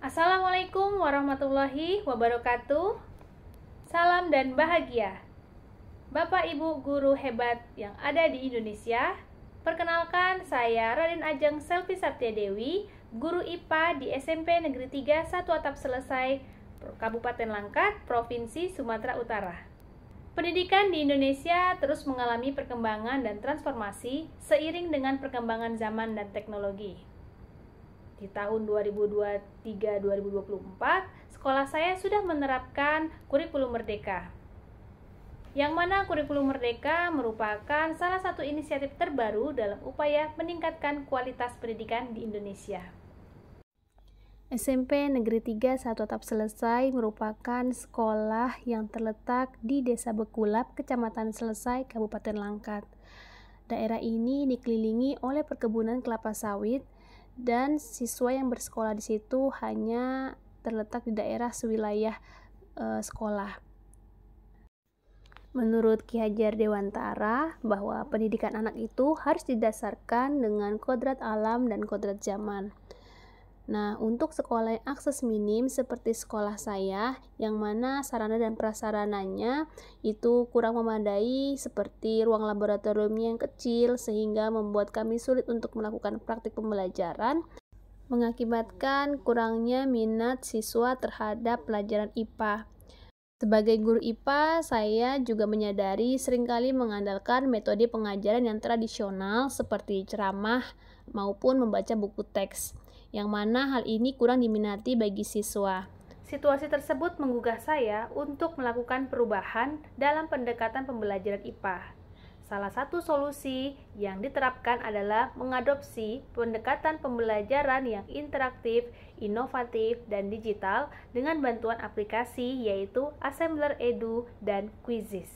Assalamualaikum warahmatullahi wabarakatuh. Salam dan bahagia. Bapak Ibu guru hebat yang ada di Indonesia, perkenalkan saya Raden Ajeng Selvi Satya Dewi, guru IPA di SMP Negeri 3 Satu Atap Selesai, Kabupaten Langkat, Provinsi Sumatera Utara. Pendidikan di Indonesia terus mengalami perkembangan dan transformasi seiring dengan perkembangan zaman dan teknologi. Di tahun 2023-2024, sekolah saya sudah menerapkan kurikulum merdeka. Yang mana kurikulum merdeka merupakan salah satu inisiatif terbaru dalam upaya meningkatkan kualitas pendidikan di Indonesia. SMP Negeri 3 saat tetap selesai merupakan sekolah yang terletak di Desa Bekulap, Kecamatan Selesai, Kabupaten Langkat. Daerah ini dikelilingi oleh perkebunan kelapa sawit dan siswa yang bersekolah di situ hanya terletak di daerah sewilayah e, sekolah. Menurut Ki Hajar Dewantara, bahwa pendidikan anak itu harus didasarkan dengan kodrat alam dan kodrat zaman. Nah, untuk sekolah yang akses minim seperti sekolah saya yang mana sarana dan prasarananya itu kurang memadai seperti ruang laboratoriumnya yang kecil sehingga membuat kami sulit untuk melakukan praktik pembelajaran mengakibatkan kurangnya minat siswa terhadap pelajaran IPA. Sebagai guru IPA, saya juga menyadari seringkali mengandalkan metode pengajaran yang tradisional seperti ceramah maupun membaca buku teks yang mana hal ini kurang diminati bagi siswa. Situasi tersebut menggugah saya untuk melakukan perubahan dalam pendekatan pembelajaran IPA. Salah satu solusi yang diterapkan adalah mengadopsi pendekatan pembelajaran yang interaktif, inovatif, dan digital dengan bantuan aplikasi yaitu Assembler Edu dan Quizzes.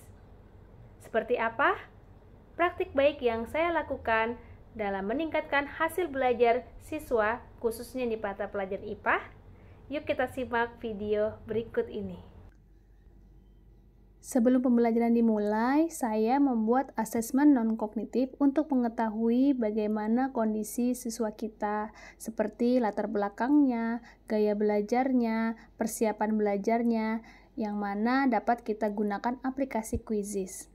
Seperti apa? Praktik baik yang saya lakukan dalam meningkatkan hasil belajar siswa khususnya di mata pelajaran IPA? Yuk kita simak video berikut ini. Sebelum pembelajaran dimulai, saya membuat asesmen non-kognitif untuk mengetahui bagaimana kondisi siswa kita, seperti latar belakangnya, gaya belajarnya, persiapan belajarnya, yang mana dapat kita gunakan aplikasi Quizzes.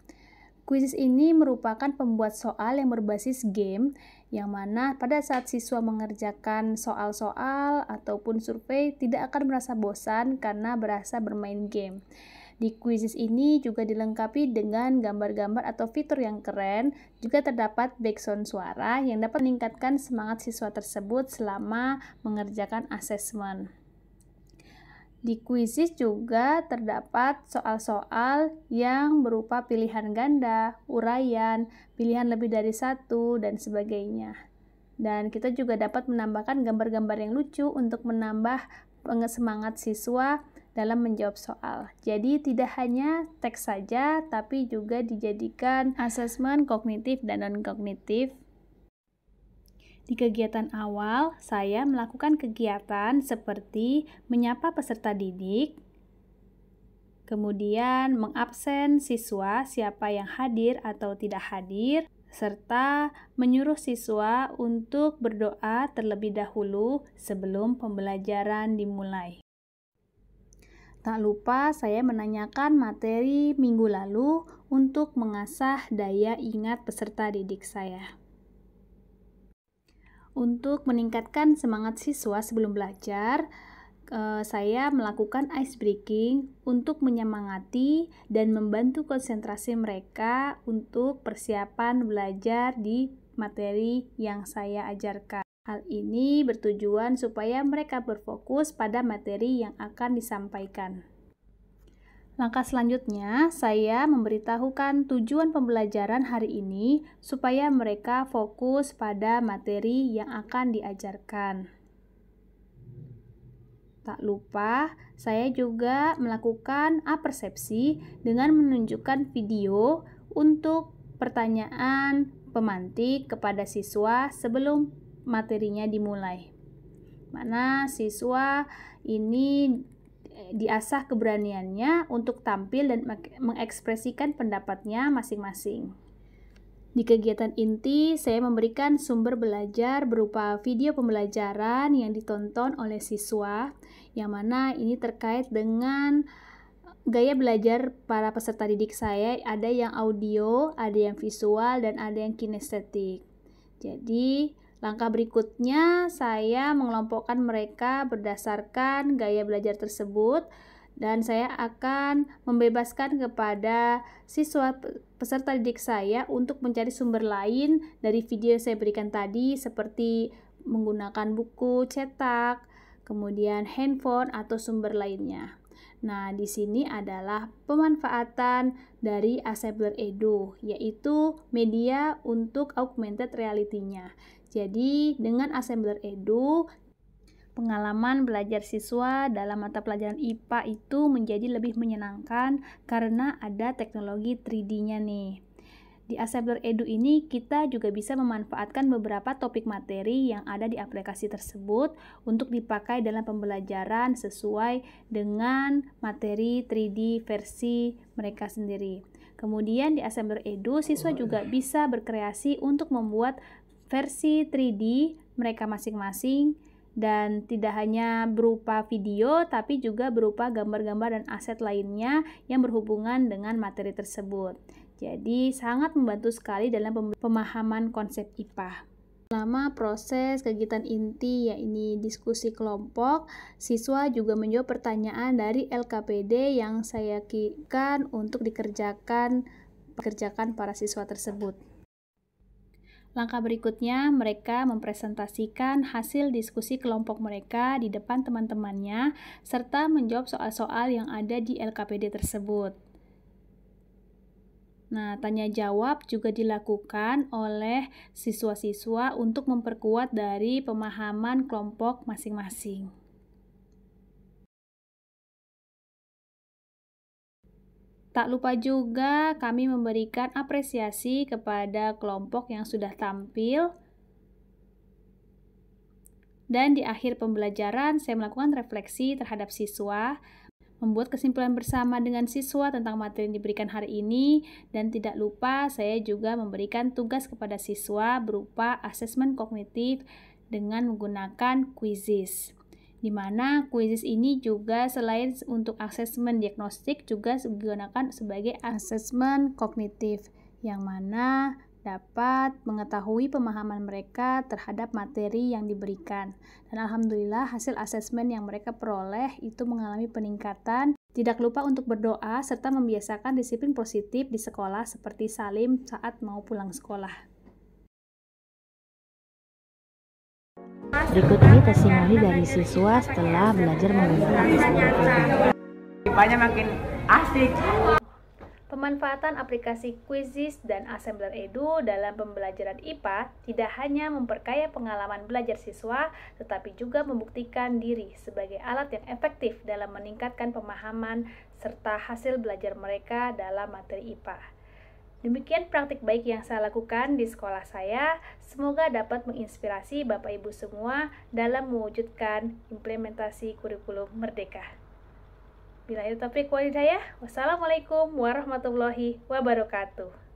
Kuisis ini merupakan pembuat soal yang berbasis game, yang mana pada saat siswa mengerjakan soal-soal ataupun survei tidak akan merasa bosan karena berasa bermain game. Di kuisis ini juga dilengkapi dengan gambar-gambar atau fitur yang keren, juga terdapat background suara yang dapat meningkatkan semangat siswa tersebut selama mengerjakan asesmen. Di kuisis juga terdapat soal-soal yang berupa pilihan ganda, uraian, pilihan lebih dari satu, dan sebagainya. Dan kita juga dapat menambahkan gambar-gambar yang lucu untuk menambah semangat siswa dalam menjawab soal. Jadi tidak hanya teks saja, tapi juga dijadikan asesmen kognitif dan non-kognitif di kegiatan awal, saya melakukan kegiatan seperti menyapa peserta didik, kemudian mengabsen siswa siapa yang hadir atau tidak hadir, serta menyuruh siswa untuk berdoa terlebih dahulu sebelum pembelajaran dimulai. Tak lupa saya menanyakan materi minggu lalu untuk mengasah daya ingat peserta didik saya. Untuk meningkatkan semangat siswa sebelum belajar, eh, saya melakukan ice breaking untuk menyemangati dan membantu konsentrasi mereka untuk persiapan belajar di materi yang saya ajarkan. Hal ini bertujuan supaya mereka berfokus pada materi yang akan disampaikan. Langkah selanjutnya, saya memberitahukan tujuan pembelajaran hari ini supaya mereka fokus pada materi yang akan diajarkan. Tak lupa, saya juga melakukan apersepsi dengan menunjukkan video untuk pertanyaan pemantik kepada siswa sebelum materinya dimulai. Mana siswa ini diasah keberaniannya untuk tampil dan mengekspresikan pendapatnya masing-masing. Di kegiatan inti, saya memberikan sumber belajar berupa video pembelajaran yang ditonton oleh siswa, yang mana ini terkait dengan eh, gaya belajar para peserta didik saya. Ada yang audio, ada yang visual, dan ada yang kinestetik. Jadi, Langkah berikutnya, saya mengelompokkan mereka berdasarkan gaya belajar tersebut dan saya akan membebaskan kepada siswa peserta didik saya untuk mencari sumber lain dari video yang saya berikan tadi seperti menggunakan buku cetak, kemudian handphone atau sumber lainnya. Nah, di sini adalah pemanfaatan dari Assembler Edu, yaitu media untuk augmented reality-nya. Jadi, dengan assembler edu, pengalaman belajar siswa dalam mata pelajaran IPA itu menjadi lebih menyenangkan karena ada teknologi 3D-nya nih. Di Assembler Edu ini, kita juga bisa memanfaatkan beberapa topik materi yang ada di aplikasi tersebut untuk dipakai dalam pembelajaran sesuai dengan materi 3D versi mereka sendiri. Kemudian di Assembler Edu, siswa oh, juga iya. bisa berkreasi untuk membuat versi 3D mereka masing-masing dan tidak hanya berupa video tapi juga berupa gambar-gambar dan aset lainnya yang berhubungan dengan materi tersebut. Jadi sangat membantu sekali dalam pemahaman konsep IPA. Selama proses kegiatan inti, yakni diskusi kelompok, siswa juga menjawab pertanyaan dari LKPD yang saya kirimkan untuk dikerjakan pekerjakan para siswa tersebut. Langkah berikutnya, mereka mempresentasikan hasil diskusi kelompok mereka di depan teman-temannya, serta menjawab soal-soal yang ada di LKPD tersebut. Nah, tanya jawab juga dilakukan oleh siswa-siswa untuk memperkuat dari pemahaman kelompok masing-masing. Tak lupa juga kami memberikan apresiasi kepada kelompok yang sudah tampil. Dan di akhir pembelajaran, saya melakukan refleksi terhadap siswa, membuat kesimpulan bersama dengan siswa tentang materi yang diberikan hari ini, dan tidak lupa saya juga memberikan tugas kepada siswa berupa asesmen kognitif dengan menggunakan kuisis di mana kuisis ini juga selain untuk asesmen diagnostik juga digunakan sebagai asesmen kognitif yang mana dapat mengetahui pemahaman mereka terhadap materi yang diberikan. Dan alhamdulillah hasil asesmen yang mereka peroleh itu mengalami peningkatan. Tidak lupa untuk berdoa serta membiasakan disiplin positif di sekolah seperti salim saat mau pulang sekolah. Berikut ini testimoni dari siswa setelah belajar menggunakan teknologi. Banyak makin asik. Pemanfaatan aplikasi Quizzes dan Assembler Edu dalam pembelajaran IPA tidak hanya memperkaya pengalaman belajar siswa, tetapi juga membuktikan diri sebagai alat yang efektif dalam meningkatkan pemahaman serta hasil belajar mereka dalam materi IPA. Demikian praktik baik yang saya lakukan di sekolah saya. Semoga dapat menginspirasi Bapak Ibu semua dalam mewujudkan implementasi kurikulum Merdeka. Bila itu topik wajah ya. wassalamualaikum warahmatullahi wabarakatuh.